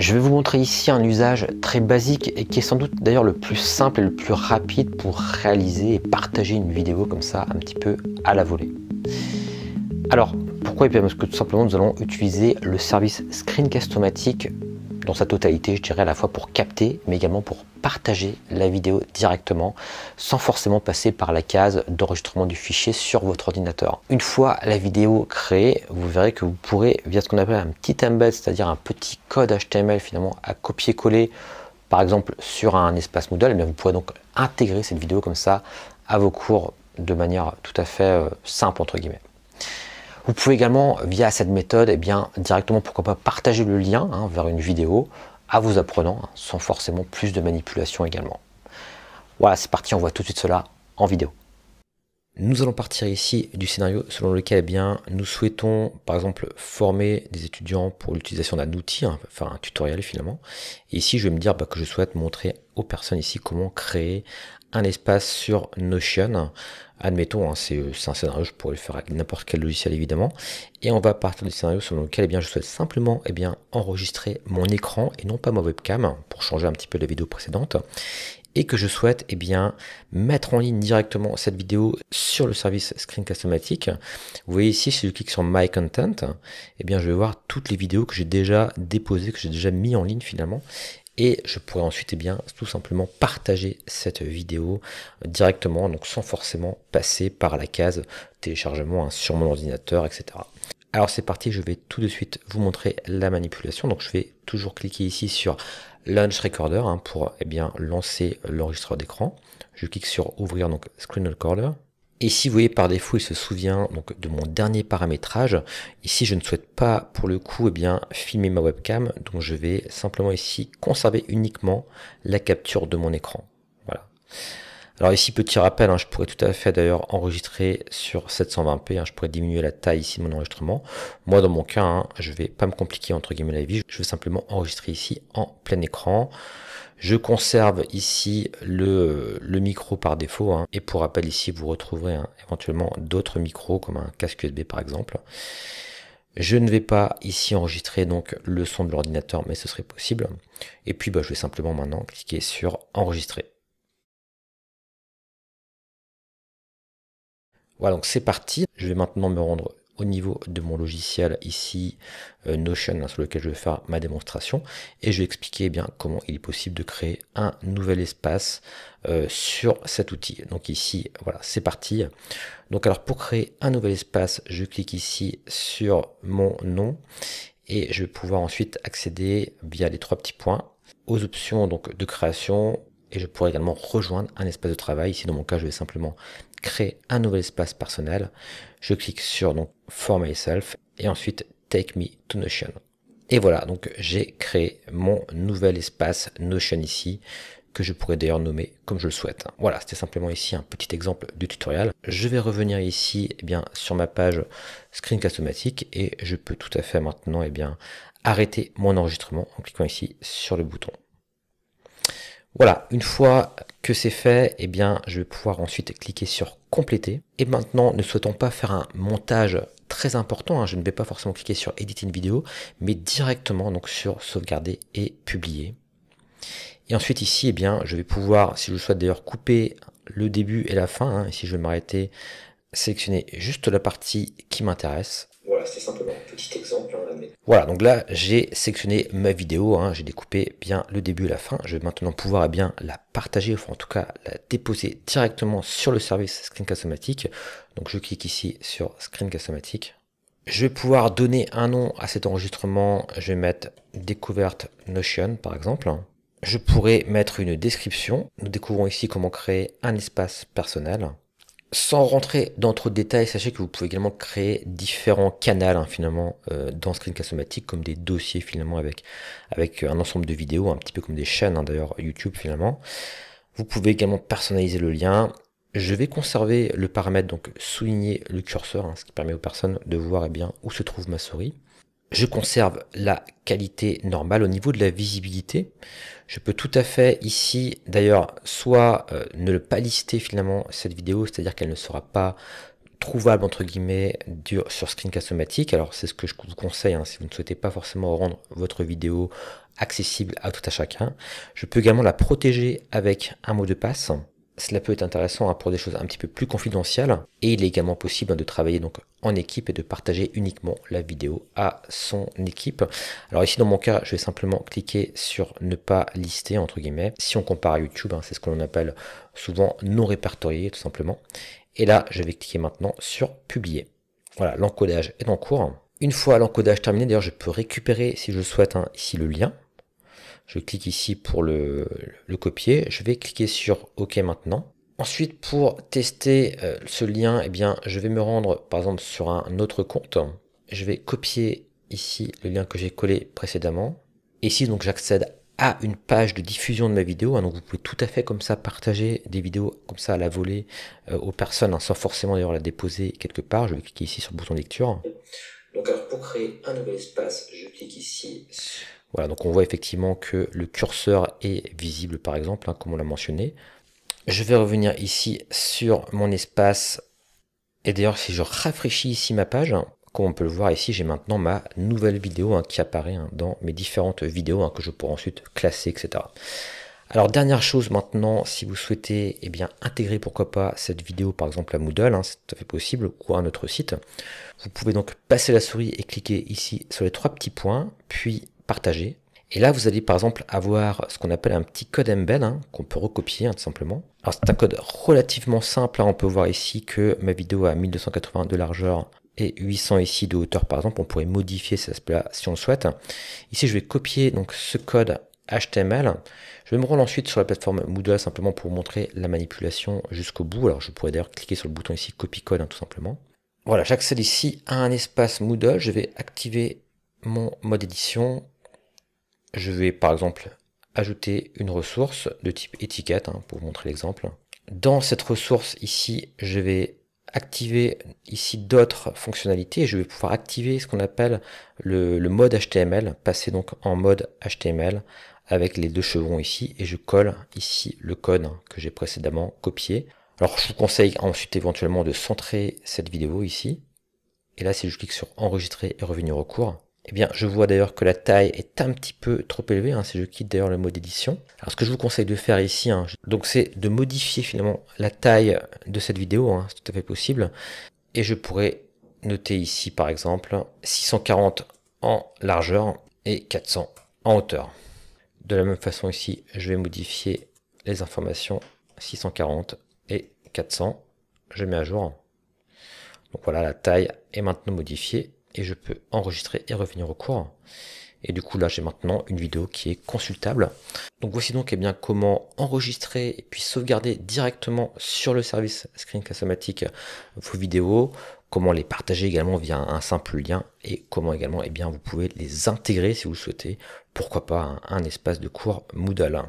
Je vais vous montrer ici un usage très basique et qui est sans doute d'ailleurs le plus simple et le plus rapide pour réaliser et partager une vidéo comme ça un petit peu à la volée. Alors pourquoi Et parce que tout simplement nous allons utiliser le service Screencast-O-Matic dans sa totalité, je dirais à la fois pour capter, mais également pour partager la vidéo directement, sans forcément passer par la case d'enregistrement du fichier sur votre ordinateur. Une fois la vidéo créée, vous verrez que vous pourrez, via ce qu'on appelle un petit embed, c'est-à-dire un petit code HTML finalement à copier-coller, par exemple sur un espace Moodle, mais eh vous pourrez donc intégrer cette vidéo comme ça à vos cours de manière tout à fait euh, simple entre guillemets. Vous pouvez également, via cette méthode, et eh bien, directement, pourquoi pas, partager le lien hein, vers une vidéo à vos apprenants, hein, sans forcément plus de manipulation également. Voilà, c'est parti, on voit tout de suite cela en vidéo. Nous allons partir ici du scénario selon lequel eh bien, nous souhaitons, par exemple, former des étudiants pour l'utilisation d'un outil, hein, enfin un tutoriel finalement. Et ici, je vais me dire bah, que je souhaite montrer aux personnes ici comment créer un espace sur Notion. Admettons, hein, euh, c'est un scénario, je pourrais le faire avec n'importe quel logiciel évidemment. Et on va partir du scénario selon lequel et eh bien, je souhaite simplement et eh bien, enregistrer mon écran et non pas ma webcam hein, pour changer un petit peu la vidéo précédente. Et que je souhaite et eh bien, mettre en ligne directement cette vidéo sur le service screencast o Vous voyez ici, si je clique sur My Content, et bien, je vais voir toutes les vidéos que j'ai déjà déposées, que j'ai déjà mis en ligne finalement et je pourrais ensuite eh bien, tout simplement partager cette vidéo directement, donc sans forcément passer par la case téléchargement hein, sur mon ordinateur, etc. Alors c'est parti, je vais tout de suite vous montrer la manipulation. Donc je vais toujours cliquer ici sur Launch Recorder hein, pour eh bien, lancer l'enregistreur d'écran. Je clique sur Ouvrir donc Screen Recorder. Et si vous voyez par défaut, il se souvient donc de mon dernier paramétrage. Ici, je ne souhaite pas pour le coup eh bien, filmer ma webcam, donc je vais simplement ici conserver uniquement la capture de mon écran. Voilà. Alors ici, petit rappel, hein, je pourrais tout à fait d'ailleurs enregistrer sur 720p, hein, je pourrais diminuer la taille ici de mon enregistrement. Moi, dans mon cas, hein, je vais pas me compliquer entre guillemets la vie, je vais simplement enregistrer ici en plein écran. Je conserve ici le, le micro par défaut, hein, et pour rappel ici, vous retrouverez éventuellement d'autres micros comme un casque USB par exemple. Je ne vais pas ici enregistrer donc le son de l'ordinateur, mais ce serait possible. Et puis bah, je vais simplement maintenant cliquer sur enregistrer. Voilà, donc c'est parti. Je vais maintenant me rendre au niveau de mon logiciel ici euh, Notion hein, sur lequel je vais faire ma démonstration et je vais expliquer eh bien comment il est possible de créer un nouvel espace euh, sur cet outil. Donc ici voilà c'est parti. Donc alors pour créer un nouvel espace je clique ici sur mon nom et je vais pouvoir ensuite accéder via les trois petits points aux options donc de création et je pourrais également rejoindre un espace de travail. Ici, dans mon cas, je vais simplement créer un nouvel espace personnel. Je clique sur donc For Myself et ensuite Take Me to Notion. Et voilà, donc j'ai créé mon nouvel espace Notion ici que je pourrais d'ailleurs nommer comme je le souhaite. Voilà, c'était simplement ici un petit exemple du tutoriel. Je vais revenir ici eh bien, sur ma page screencast et je peux tout à fait maintenant eh bien, arrêter mon enregistrement en cliquant ici sur le bouton. Voilà, une fois que c'est fait, eh bien, je vais pouvoir ensuite cliquer sur compléter. Et maintenant, ne souhaitons pas faire un montage très important, hein. je ne vais pas forcément cliquer sur éditer une vidéo, mais directement donc sur sauvegarder et publier. Et ensuite ici, eh bien, je vais pouvoir, si je souhaite d'ailleurs, couper le début et la fin. ici, hein. je vais m'arrêter sélectionner juste la partie qui m'intéresse. Voilà, c'est simplement un petit exemple. Hein, voilà, donc là, j'ai sélectionné ma vidéo, hein, j'ai découpé bien le début et la fin. Je vais maintenant pouvoir eh bien la partager, enfin en tout cas la déposer directement sur le service screencast o Donc je clique ici sur screencast o Je vais pouvoir donner un nom à cet enregistrement. Je vais mettre découverte Notion par exemple. Je pourrais mettre une description. Nous découvrons ici comment créer un espace personnel. Sans rentrer dans trop de détails, sachez que vous pouvez également créer différents canaux hein, finalement euh, dans screencast o comme des dossiers finalement avec, avec euh, un ensemble de vidéos, un petit peu comme des chaînes hein, d'ailleurs YouTube finalement. Vous pouvez également personnaliser le lien. Je vais conserver le paramètre donc souligner le curseur, hein, ce qui permet aux personnes de voir et eh bien où se trouve ma souris je conserve la qualité normale au niveau de la visibilité. Je peux tout à fait ici, d'ailleurs, soit euh, ne pas lister finalement cette vidéo, c'est-à-dire qu'elle ne sera pas trouvable entre guillemets sur, screencast Screencast-O-Matic. Alors c'est ce que je vous conseille hein, si vous ne souhaitez pas forcément rendre votre vidéo accessible à tout à chacun. Je peux également la protéger avec un mot de passe. Cela peut être intéressant hein, pour des choses un petit peu plus confidentielles et il est également possible hein, de travailler donc en équipe et de partager uniquement la vidéo à son équipe. Alors ici dans mon cas, je vais simplement cliquer sur ne pas lister entre guillemets. Si on compare à YouTube, hein, c'est ce qu'on appelle souvent non répertorié tout simplement. Et là, je vais cliquer maintenant sur publier. Voilà, l'encodage est en cours. Une fois l'encodage terminé, d'ailleurs, je peux récupérer si je souhaite ici le lien je clique ici pour le, copier. Je vais cliquer sur OK maintenant. Ensuite, pour tester euh, ce lien, eh bien, je vais me rendre par exemple sur un autre compte. Je vais copier ici le lien que j'ai collé précédemment. Ici, donc, j'accède à une page de diffusion de ma vidéo. Hein, donc, vous pouvez tout à fait comme ça partager des vidéos comme ça à la volée euh, aux personnes hein, sans forcément d'ailleurs la déposer quelque part. Je vais cliquer ici sur le bouton lecture. Donc alors pour créer un nouvel espace, je clique ici. Voilà, donc on voit effectivement que le curseur est visible par exemple, hein, comme on l'a mentionné. Je vais revenir ici sur mon espace. Et d'ailleurs, si je rafraîchis ici ma page, hein, comme on peut le voir ici, j'ai maintenant ma nouvelle vidéo hein, qui apparaît dans mes différentes vidéos que je pourrai ensuite classer, etc. Alors dernière chose maintenant, si vous souhaitez eh bien, intégrer pourquoi pas cette vidéo par exemple à Moodle, hein, c'est tout à fait possible, ou à un autre site, vous pouvez donc passer la souris et cliquer ici sur les trois petits points, puis partager. Et là vous allez par exemple avoir ce qu'on appelle un petit code embed hein, qu'on peut recopier hein, tout simplement. Alors c'est un code relativement simple, hein. on peut voir ici que ma vidéo a 1280 de largeur et 800 ici de hauteur par exemple, on pourrait modifier cet aspect-là si on le souhaite. Ici je vais copier donc ce code HTML. Je vais me rendre ensuite sur la plateforme Moodle simplement pour montrer la manipulation jusqu'au bout. Alors je pourrais d'ailleurs cliquer sur le bouton ici copy code hein, tout simplement. Voilà, j'accède ici à un espace Moodle. Je vais activer mon mode édition. Je vais par exemple ajouter une ressource de type étiquette hein, pour vous montrer l'exemple. Dans cette ressource ici, je vais activer ici d'autres fonctionnalités. Je vais pouvoir activer ce qu'on appelle le, mode HTML, passer donc en mode HTML avec les deux chevrons ici et je colle ici le code que j'ai précédemment copié. Alors je vous conseille ensuite éventuellement de centrer cette vidéo ici. Et là si je clique sur enregistrer et revenir au cours, eh bien je vois d'ailleurs que la taille est un petit peu trop élevée hein. si je quitte d'ailleurs le mode édition. Alors ce que je vous conseille de faire ici, hein, donc c'est de modifier finalement la taille de cette vidéo, hein. c'est tout à fait possible. Et je pourrais noter ici par exemple 640 en largeur et 400 en hauteur. De la même façon ici, je vais modifier les informations 640 et 400. Je mets à jour. Donc voilà, la taille est maintenant modifiée et je peux enregistrer et revenir au cours. Et du coup, là, j'ai maintenant une vidéo qui est consultable. Donc voici donc et eh bien, comment enregistrer et puis sauvegarder directement sur le service Screencastomatic vos vidéos, comment les partager également via un simple lien et comment également eh bien, vous pouvez les intégrer si vous le souhaitez, pourquoi pas un, un espace de cours Moodle.